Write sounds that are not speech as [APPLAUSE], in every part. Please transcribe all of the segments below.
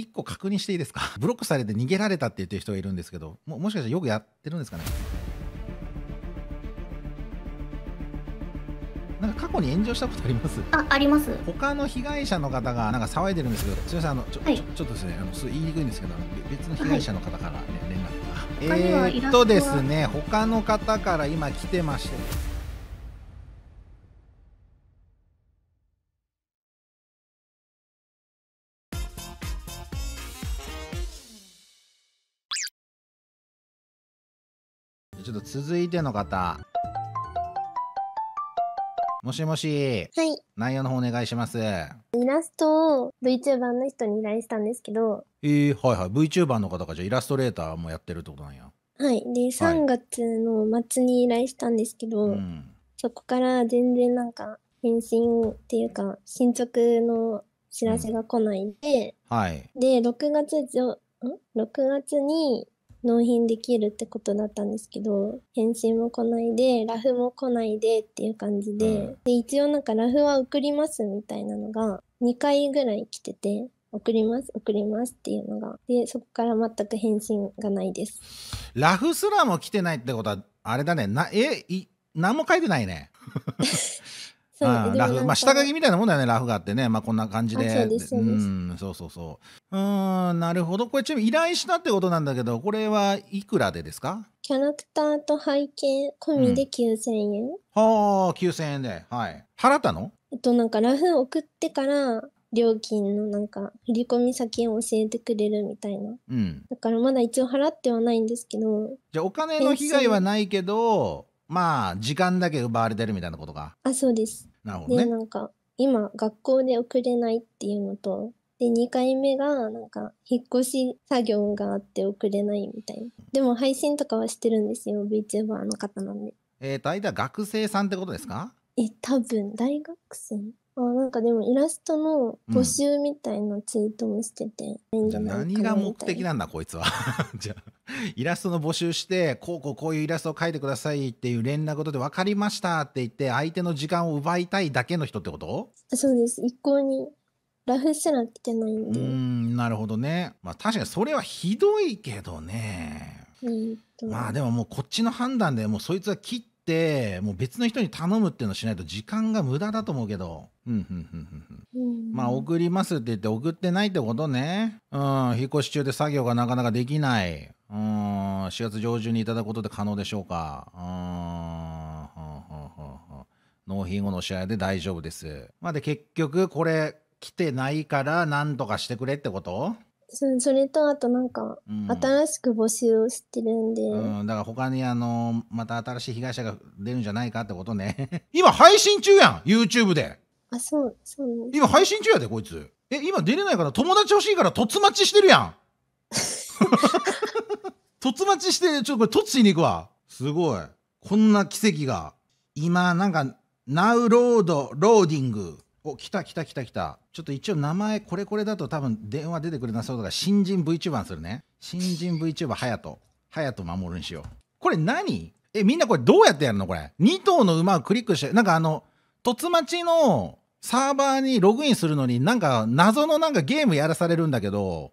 一個確認していいですかブロックされて逃げられたって言ってる人がいるんですけどももしかしたらよくやってるんですかねなんか過去に炎上したことありますあ、あります。他の被害者の方がなんか騒いでるんですけど、すみません、あの、ちょ、はい、ちょちょっとですね、あの、す言いにくいんですけど、別の被害者の方からね、ね、はい、連絡が。えー、っとですね、他の方から今来てまして。と続いての方。もしもし。はい。内容の方お願いします。イラストを VTuber の人に依頼したんですけど。えー、はいはい。VTuber の方がじゃあイラストレーターもやってるってことなんや。はい。で、3月の末に依頼したんですけど、はい、そこから全然なんか返信っていうか、進捗の知らせが来ないで、うん、はい。で、6月ん ?6 月に納品できるってことだったんですけど返信も来ないでラフも来ないでっていう感じでうん、で一応なんかラフは送りますみたいなのが2回ぐらい来てて送ります送りますっていうのがでそこから全く返信がないですラフすらも来てないってことはあれだねなえい何も書いてないね [LAUGHS] うラフまあ下書きみたいなもんだよねラフがあってねまあこんな感じでうんそうそうそううんなるほどこれちなみに依頼したってことなんだけどこれはいくらでですかキャラクターと背景込みで9000円、うん、はあ9000円ではい払ったのえっとなんかラフ送ってから料金のなんか振込先を教えてくれるみたいな、うん、だからまだ一応払ってはないんですけどじゃあお金の被害はないけどまあ時間だけ奪われてるみたいなことかあそうですなるほどねでなんか今学校で送れないっていうのとで2回目がなんか引っ越し作業があって送れないみたいなでも配信とかはしてるんですよ VTuber の方なんでえっ、と相手は学生さんってことですかえ多分大学生あなんかでもイラストの募集みたいなツイートもしてて、うん、じゃ何が目的なんだこいつは [LAUGHS] じゃあイラストの募集してこうこうこういうイラストを描いてくださいっていう連絡事で分かりましたって言って相手の時間を奪いたいだけの人ってことそうです一向にラフすら来てないんでうんなるほどねまあ確かにそれはひどいけどねまあでももうこっちの判断でもうそいつは切っってもう別の人に頼むっていうのしないと時間が無駄だと思うけど。うんうんうんうん、まあ送りますって言って送ってないってことね。うん、引っ越し中で作業がなかなかできない。うん、4月上旬にいただくことで可能でしょうか。うん、納品後の試合で大丈夫です。まあで結局これ来てないから何とかしてくれってことそそれとあとなんか、うん、新しく募集をしてるんで、うん、だから他にあのまた新しい被害者が出るんじゃないかってことね [LAUGHS] 今配信中やん YouTube であそうそう、今配信中やでこいつえ今出れないから友達欲しいから突待ちしてるやん突待 [LAUGHS] ちしてちょっとこれ突しに行くわすごいこんな奇跡が今なんかナウロードローディングお来た来た来た来たちょっと一応名前これこれだと多分電話出てくれなそうだから新人 VTuber にするね新人 VTuber 隼人隼人守るにしようこれ何えみんなこれどうやってやるのこれ2頭の馬をクリックしてなんかあの凸町のサーバーにログインするのになんか謎のなんかゲームやらされるんだけど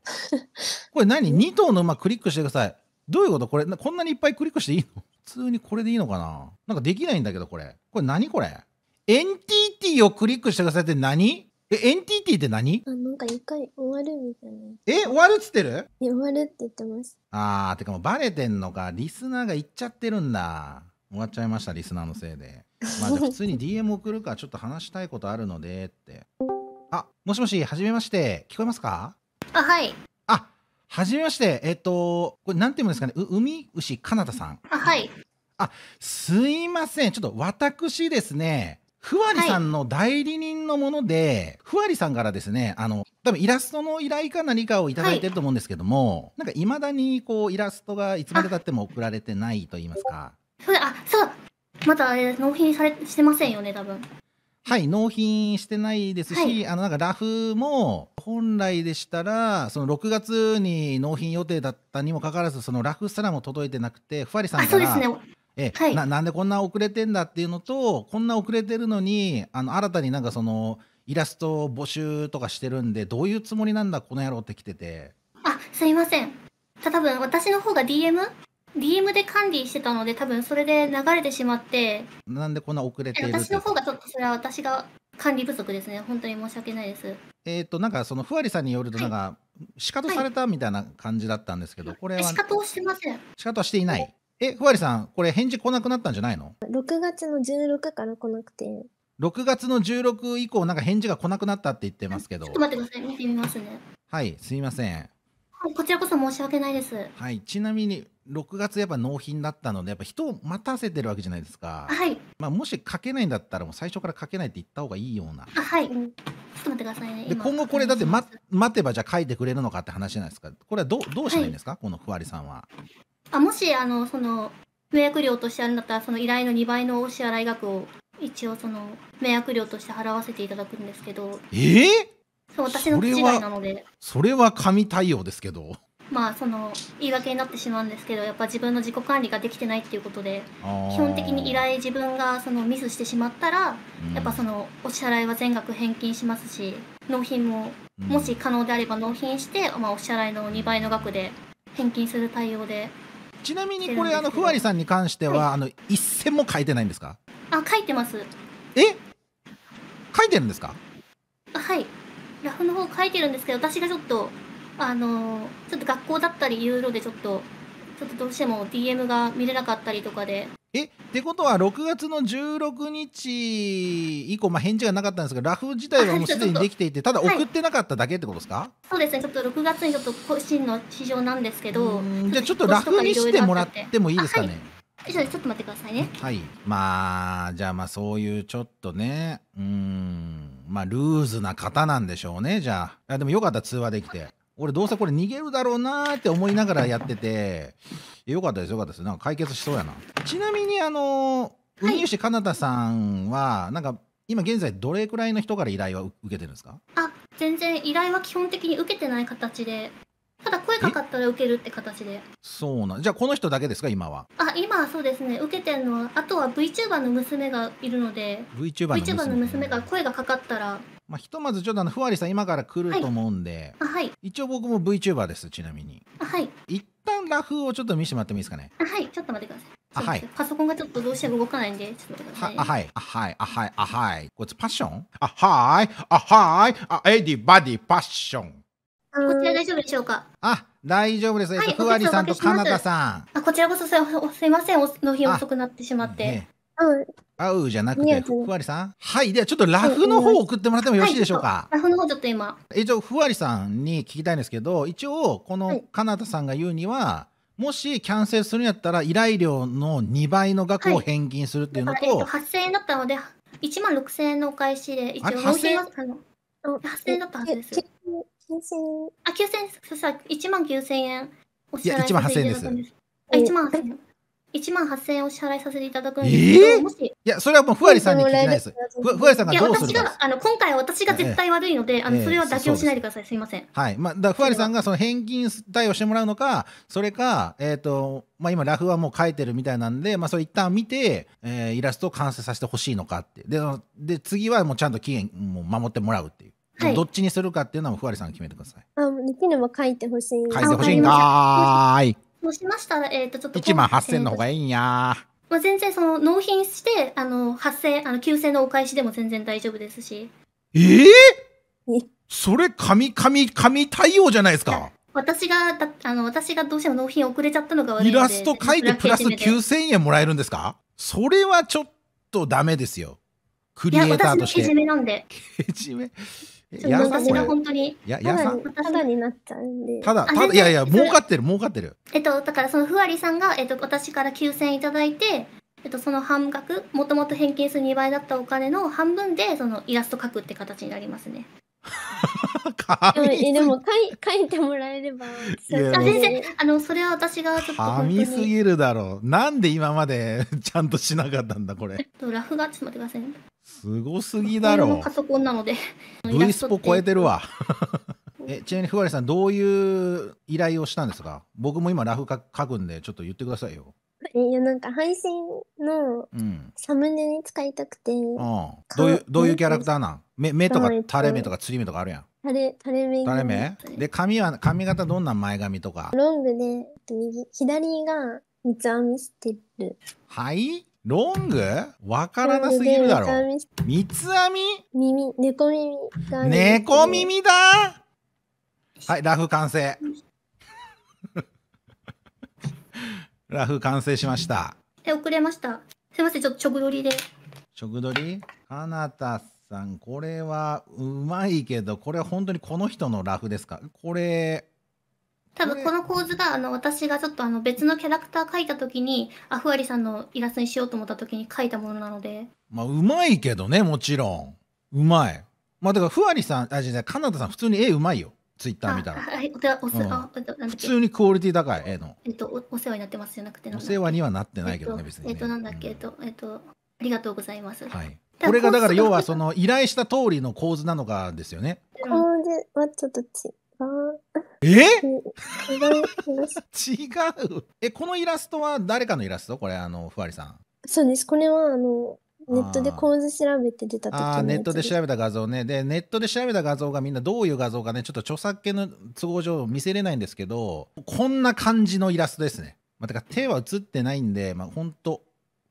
これ何2 [LAUGHS] 頭の馬クリックしてくださいどういうことこれこんなにいっぱいクリックしていいの普通にこれでいいのかななんかできないんだけどこれこれ何これエンティティをクリックしてくださいって何え、エンティティって何あ、なんか一回終わるみたいな。え、終わるっつってるえ、終わるって言ってます。あー、てかもうバレてんのか。リスナーが言っちゃってるんだ。終わっちゃいました、リスナーのせいで。まあ、じゃあ普通に DM 送るか、ちょっと話したいことあるのでって。あ、もしもし、はじめまして。聞こえますかあ、はい。あ、はじめまして。えっ、ー、と、これなんていうんですかね。う、海牛かなたさん。あ、はい。あ、すいません。ちょっと私ですね。ふわりさんの代理人のもので、はい、ふわりさんからですね、あの、多分イラストの依頼か何かを頂いてると思うんですけども、はい、なんかいまだにこうイラストがいつまでたっても送られてないと言いますか。あ、そう。まだ納品されしてませんよね、多分。はい、納品してないですし、はい、あのなんかラフも本来でしたらその6月に納品予定だったにもかかわらずそのラフすらも届いてなくてふわりさんからえはい。ななんでこんな遅れてんだっていうのとこんな遅れてるのにあの新たになんかそのイラスト募集とかしてるんでどういうつもりなんだこの野郎って来ててあすいませんた多分私の方が DM?DM DM で管理してたので多分それで流れてしまってなんでこんな遅れてるて私の方がちょっとそれは私が管理不足ですね本当に申し訳ないですえっ、となんかそのふわりさんによるとなんか、はい、仕方されたみたいな感じだったんですけど、はい、これは仕方をしてません仕方はしていないえ、ふわりさん、これ返事来なくなったんじゃないの ?6 月の16から来なくて。6月の16以降、なんか返事が来なくなったって言ってますけど。ちょっと待ってください、見てみますね。はい、すいません。こちらこそ申し訳ないです。はい、ちなみに6月やっぱ納品だったので、やっぱ人を待たせてるわけじゃないですか。はい。まあもし書けないんだったら、もう最初から書けないって言った方がいいような。あはい。ちょっと待ってくださいね。で今後これだって、ま、待てばじゃあ書いてくれるのかって話じゃないですか。これはどどうしたらいいんですか、はい、このふわりさんは。あもしあのその迷惑料としてあるんだったらその依頼の2倍のお支払い額を一応その迷惑料として払わせていただくんですけどえー、そう私の口違いなのでそれは神対応ですけどまあその言い訳になってしまうんですけどやっぱ自分の自己管理ができてないっていうことで基本的に依頼自分がそのミスしてしまったら、うん、やっぱそのお支払いは全額返金しますし納品も、もし可能であれば納品して、まあ、お支払いの2倍の額で返金する対応でちなみにこれあのふわりさんに関しては、あの一線も書いてないんですかあ書いてますえ書いてるんですかはいラフの方書いてるんですけど私がちょっとあのちょっと学校だったりいろいろでちょっとちょっとどうしても DM が見れなかったりとかでえってことは6月の16日以降、まあ、返事がなかったんですがラフ自体はもうすでにできていてただ送ってなかっただけってことですか、はい、そうですねちょっと6月にちょっと個人の市場なんですけどじゃあちょっとラフにしてもらってもいいですかね、ちょっと待ってくださいねはいまあじゃあまあそういうちょっとねうんまあルーズな方なんでしょうねじゃああでもよかった通話できて俺どうせこれ逃げるだろうなって思いながらやっててよかったですよかったですなんか解決しそうやなちなみにあの運輸士かなたさんはなんか今現在どれくらいの人から依頼は受けてるんですかあ全然依頼は基本的に受けてない形でただ声かかったら受けるって形でそうなんじゃあこの人だけですか今はあ今はそうですね受けてるのはあとは VTuber の娘がいるので VTuber の娘 VTuber の娘が声がかかったらまあ、ひとまずちょっとあのふわりさん今から来ると思うんで、はい、はい、一応僕も VTuber ですちなみにはい一旦ラフをちょっと見せてもらってもいいですかねあはいちょっと待ってくださいあはい、パソコンがちょっとどうしても動かないんで、ちょっと待ってください。あはい、あはい、あはい、あはい。こっちパッションあはい、あはい、あエディバディパッション。こちら大丈夫でしょうかあ大丈夫です。えっと、ふわりさんとかなたさん。あこちらこそすいません、お納品遅くなってしまって。うん、あうじゃなくて、ふわりさん。はい。では、ちょっとラフの方送ってもらってもよろしいでしょうか。はい、ラフの方ちょっと今。え、じゃふわりさんに聞きたいんですけど、一応、このカナダさんが言うには、はい、もしキャンセルするんやったら、依頼料の2倍の額を返金するっていうのと。はい、えっと、8000円だったので、1万6000円のお返しで、一応、8 0円8000円だったはずですよ。9000あ、9000円、そうそう、1万9000円。お支払いいや、1万8000円です。あ、1万8000円。1万8000円お支払いさせていただくんですけど、えー、もしいや、それはもうふわりさんに聞きないです。ふわりさんがどうするいや、私が、あの、今回私が絶対悪いので、えー、あの、それは妥協しないでください。えー、すいません。はい。まあ、だふわりさんがその返金対応してもらうのか、それか、えっ、ー、と、まあ、今、ラフはもう書いてるみたいなんで、まあ、それ一旦見て、えー、イラストを完成させてほしいのかって。で、で次はもうちゃんと期限も守ってもらうっていう。はい、どっちにするかっていうのはふわりさん決めてください。あ、できれば書いてほしい。書いてほしいんかーい。そうしましたら、えっ、ー、と、ちょっと。1万8千の方がいいんや。まあ、全然その納品してあの8 0あの9千のお返しでも全然大丈夫ですしええー、それ神神神対応じゃないですか私がだあの私がどうしても納品遅れちゃったのが悪いイラスト書いてプラス9000円もらえるんですかそれはちょっとダメですよクリエイターとしていや私のけじめなんでけじめや私が本当にたや、ただになっちゃうんでただただいやいや儲かってる儲かってるえっとだからそのふわりさんが、えっと、私から9000円いただいてえっと、その半額もともと返金する2倍だったお金の半分でそのイラスト書くって形になりますね。で [LAUGHS] でも書い書 [LAUGHS] いてもらえれば。いあ先生あのそれは私がちょっと本当すぎるだろう。なんで今までちゃんとしなかったんだこれ。ラフがちょっと待ってください、ね。すごすぎだろ。う。パソコンなので。V スポ超えてるわ。[LAUGHS] えちなみにふわりさんどういう依頼をしたんですか僕も今ラフか、書くんでちょっと言ってくださいよ。いやなんか配信のサムネに使いたくて、うん、どういうどういうキャラクターなん目目とか垂れ目とか釣り目とかあるやん垂れ垂れ目垂れ目で髪は髪型どんな前髪とかロングで右左が三つ編みしてるはいロングわからなすぎるだろ。三つ編み耳、猫耳猫耳だはい、ラフ完成。[LAUGHS] ラフ完成しました。え、遅れました。すいません、ちょっと直撮りで。直撮りかなたさん、これはうまいけど、これは本当にこの人のラフですかこれ、多分この構図があの私がちょっとあの別のキャラクター描いた時にアフアリさんのイラストにしようと思った時に描いたものなのでまあうまいけどねもちろんうまいまあだからふわりさんあじゃあカナダさん普通に絵うまいよツイッター見たらいお普通にクオリティ高い絵のえっとおお世話になってますじゃなくてお世話にはなってないけどね、えっと、別に、ね、えっとなんだっけ、えっとえっとありがとうございますはいこれがだから要はその依頼した通りの構図なのかですよね構図はちょっと違うえ [LAUGHS] 違う [LAUGHS] えこのイラストは誰かのイラストこれあのふわりさんそうですこれはあのネットで構図調べて出た時のあネットで調べた画像ねでネットで調べた画像がみんなどういう画像かねちょっと著作権の都合上見せれないんですけどこんな感じのイラストですね、まあ、てか手は映ってないんで、まあ、ほんと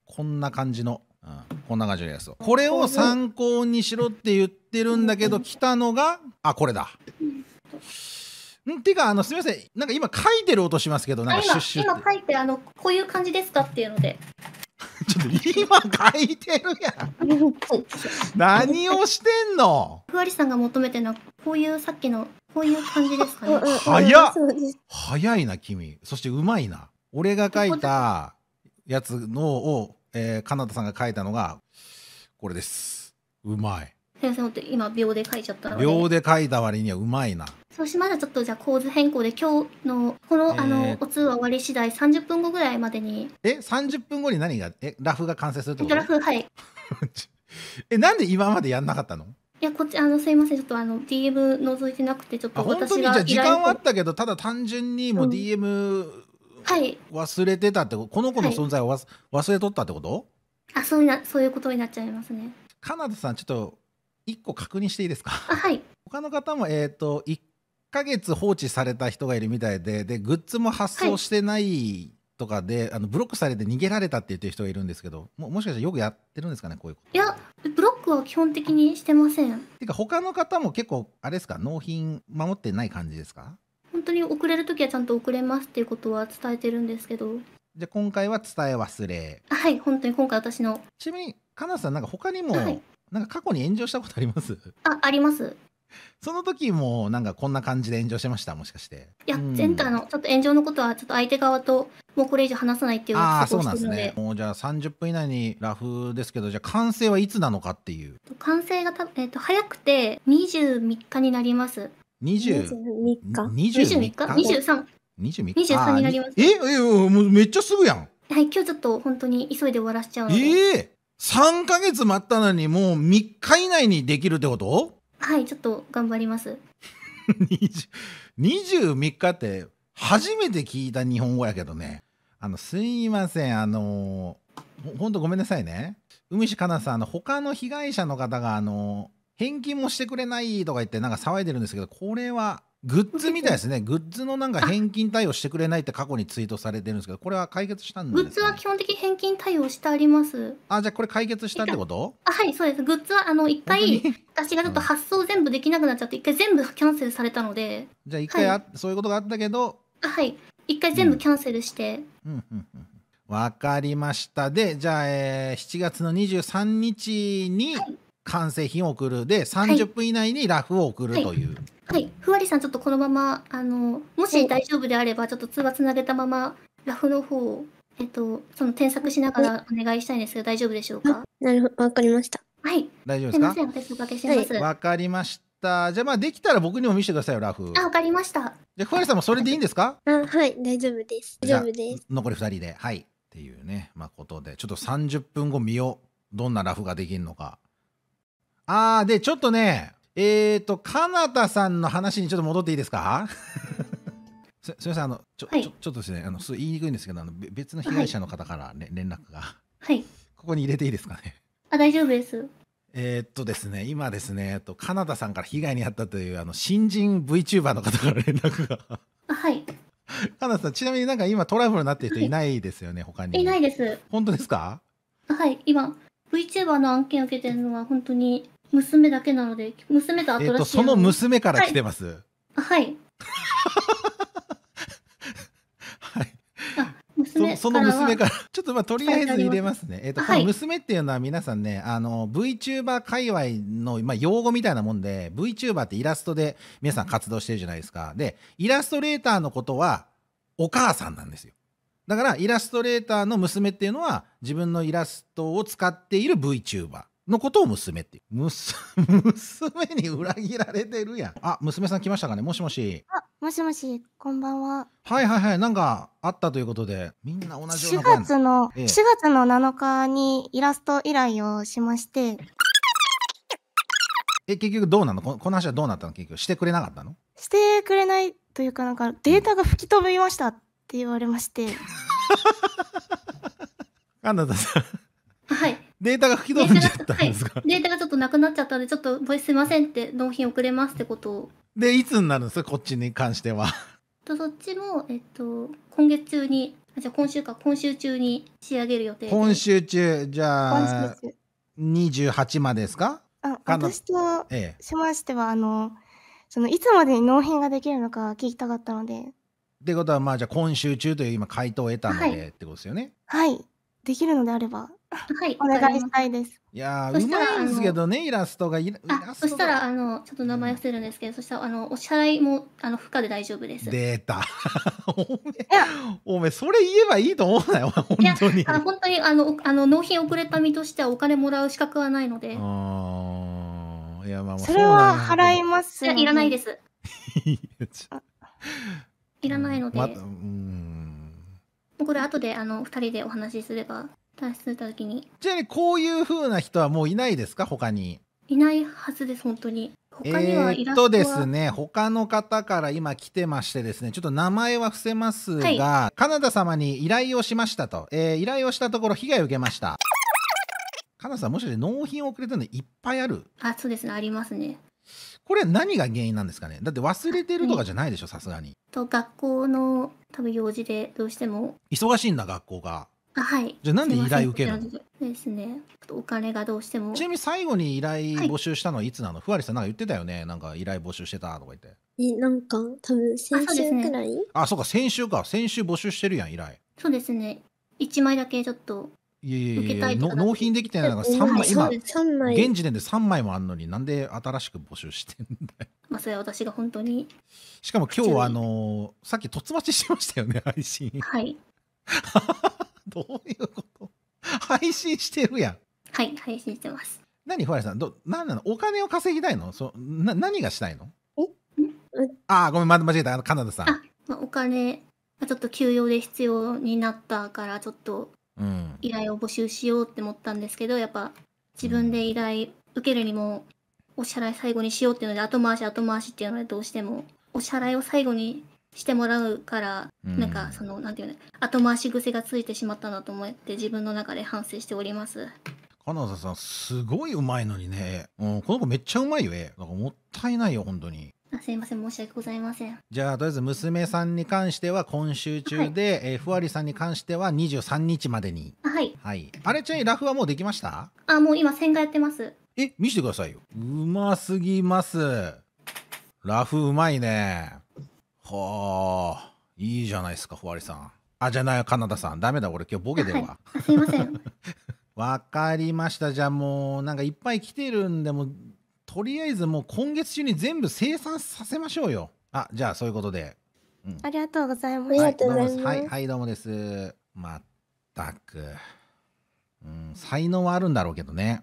こんな感じの、うん、こんな感じのイラストこれを参考にしろって言ってるんだけど来たのがあこれだんていうかあのすみませんなんか今書いてる音しますけどなんかシュッシュ今今書いてあのこういう感じですかっていうので [LAUGHS] ちょっと今書いてるやん [LAUGHS] 何をしてんのふわりさんが求めてるのはこういうさっきのこういう感じですかね [LAUGHS] 早っ早いな君そしてうまいな俺が書いたやつのを、えー、かなたさんが書いたのがこれですうまい先生本当今秒で書いちゃったので秒で書いた割にはうまいなそうしまだちょっとじゃあ構図変更で今日のこの、あのお通話終わり次第30分後ぐらいまでにえ30分後に何がえラフが完成するってことラフはい [LAUGHS] えなんで今までやんなかったのいやこっちあのすいませんちょっとあの DM 覗いてなくてちょっと私が時間はあったけどただ単純にもう DM、はい忘れてたってこの子の存在をわす、忘れとったってことあそうなそういうことになっちゃいますねカナダさんちょっと一個確認していいですかはい他の方も、えーと、一1か月放置された人がいるみたいででグッズも発送してないとかで、あのブロックされて逃げられたって言ってる人がいるんですけどももしかしたらよくやってるんですかねこういうこといやブロックは基本的にしてませんてか他の方も結構あれですか納品守ってない感じですか本当に遅れる時はちゃんと遅れますっていうことは伝えてるんですけどじゃあ今回は伝え忘れはい本当に今回私のちなみにかなさんなんか他にも、はいなんか過去に炎上したことありますあ、あります。その時もなんかこんな感じで炎上してましたもしかして。いや、うん、前回のちょっと炎上のことはちょっと相手側ともうこれ以上話さないっていうああそうなんですね。もうじゃあ30分以内にラフですけどじゃあ完成はいつなのかっていう。完成がた、えーと、早くて二十三日になります。二十三日二十三？二十三3日2になります。ええもうめっちゃすぐやん。はい今日ちょっと本当に急いで終わらしちゃうので。ええー3ヶ月待ったのにもう3日以内にできるってことはいちょっと頑張ります23 [LAUGHS] 日って初めて聞いた日本語やけどねあのすいませんあのー、ほんとごめんなさいね梅酒かなさんあの他の被害者の方があのー、返金もしてくれないとか言ってなんか騒いでるんですけどこれはグッズみたいですね、グッズのなんか返金対応してくれないって過去にツイートされてるんですけど、これは解決したんですか、ね、グッズは基本的に返金対応してあります。あ、じゃあこれ解決したってことあはい、そうです。グッズは、あの、一回、私がちょっと発送全部できなくなっちゃって、一回全部キャンセルされたので。じゃあ一回あ、はい、そういうことがあったけど。あはい。一回全部キャンセルして。うん、うん、うん、わかりました。で、じゃあ、えー、7月の23日に完成品を送る。で、30分以内にラフを送るという。はいはいはい、ふわりさん、ちょっとこのまま、あの、もし大丈夫であれば、ちょっと通話つなげたまま、ラフの方を、えっと、その添削しながらお願いしたいんですが、大丈夫でしょうかなるほど、わかりました。はい。大丈夫ですかすみません、お手けします。わ、はい、かりました。じゃあ、まあ、できたら僕にも見せてくださいよ、ラフ。あ、わかりました。じゃあ、ふわりさんもそれでいいんですかあ、はい、大丈夫です。大丈夫です。残り二人で、はい。っていうね、まあ、ことで、ちょっと30分後見よう。どんなラフができるのか。ああで、ちょっとね、えっ、ー、と、かなたさんの話にちょっと戻っていいですか [LAUGHS] すみません、あの、ちょ、はい、ちょちょっとですね、あの、す言いにくいんですけど、あの、別の被害者の方からね、はい、連絡が。はい。[LAUGHS] ここに入れていいですかね。あ、大丈夫です。えー、っとですね、今ですね、えっと、かなたさんから被害に遭ったという、あの、新人 VTuber の方から連絡が。はい。かなたさん、ちなみになんか今トラブルになってる人いないですよね、はい、他に。いないです。本当ですかはい、今、VTuber の案件を受けてるのは本当に娘だけなので、娘と新しい、えっと、その娘から来てます。はい。はい。あ娘その娘から、ちょっとまあとりあえず入れますね。えっ、ー、と、はい、この娘っていうのは皆さんね、あの、VTuber 界隈の、まあ、用語みたいなもんで、VTuber ってイラストで皆さん活動してるじゃないですか。で、イラストレーターのことは、お母さんなんですよ。だから、イラストレーターの娘っていうのは、自分のイラストを使っている VTuber。のことを娘って [LAUGHS] 娘に裏切られてるやんあ娘さん来ましたかねもしもしあもしもしこんばんははいはいはいなんかあったということでみんな同じような4月の、ええ、月の7日にイラスト依頼をしましてえ結局どうなのこの話はどうなったの結局してくれなかったのしてくれないというかなんかデータが吹き飛びましたって言われまして神田 [LAUGHS] さんはいデータが吹き飛んじゃったんですかデータがちょっとなくなっちゃったんで、ちょっとボイスすいませんって、納品遅れますってことを。で、いつになるんですか、こっちに関しては。とそっちも、えっと、今月中に、じゃあ今週か、今週中に仕上げる予定今週中、じゃあ、28までですかあ私としましては、ええ、あの、そのいつまでに納品ができるのか聞きたかったので。ってことは、まあ、じゃあ今週中という今、回答を得たので、はい、ってことですよね。はい。できるのであれば、はい、お願いしたいです。いやうまいですけどね、イラストが。イラあそしたら、あの、ちょっと名前伏せるんですけど、そしたら、あの、お支払いも、あの、負荷で大丈夫です。出た。[LAUGHS] おめ、おめ、それ言えばいいと思うなよ、本当に。あ本当に、あの、あの納品遅れた身としてはお金もらう資格はないので。ああ、いや、まあ、それは払います、いや、いらないです。[LAUGHS] いらないので。ま、うんこれ後であの2人でお話しすれば退出した時にちなみにこういうふうな人はもういないですか他にいないはずです本当に他にはいらストはえとですね他の方から今来てましてですねちょっと名前は伏せますが、はい、カナダ様に依頼をしましたと、えー、依頼をしたところ被害を受けましたカナダさんもしかして納品遅れてるのいっぱいあるあそうですねありますねこれは何が原因なんですかねだって忘れてるとかじゃないでしょさすがに。と学校の多分用事でどうしても。忙しいんだ学校が。あはいじゃあなんで依頼受けるのですねお金がどうしてもちなみに最後に依頼募集したのはいつなの、ふわりさんなんか言ってたよねなんか依頼募集してたとか言ってえなんか多分先週くらいあそう,、か先週か先週募集してるやん依頼そうですね1枚だけちょっといえいえい受けたいとか納品できてないのが3枚、今、枚現時点で3枚もあるのになんで新しく募集してんだよ。まあそれは私が本当にしかも今日はあのーさっき突待ちしてましたよね、配信。はい [LAUGHS] どういうこと配信してるやん。はい配信してます何、ファレさん、ど、何なのお金を稼ぎたいのそな何がしたいのえあごめん、間違えた。あのカナダさん。あまあ、お金ちょっと休養で必要になったからちょっとうん、依頼を募集しようって思ったんですけどやっぱ自分で依頼受けるにもお支払い最後にしようっていうので後回し後回しっていうのでどうしてもお支払いを最後にしてもらうから、うん、なんかそのなんていうの後回し癖がついてしまったなと思って自分の中で反省しております。金沢さんすごいうまいのにね、うん、この子めっちゃうまいよ絵、ね、もったいないよ本当にあすいません申し訳ございませんじゃあとりあえず娘さんに関しては今週中で、はい、えーふわりさんに関しては23日までにはいはいあれちなみにラフはもうできましたあもう今線画やってますえ見せてくださいようますぎますラフうまいねはあいいじゃないですかふわりさんあじゃないカナダさんダメだ俺今日ボケてるわ、はい、すいません [LAUGHS] わかりましたじゃあもうなんかいっぱい来てるんでもとりあえずもう今月中に全部生産させましょうよ。あ、じゃあそういうことで。うん、ありがとうございます。ありがとうございます。はい、はい、どうもです。まったく。うん、才能はあるんだろうけどね。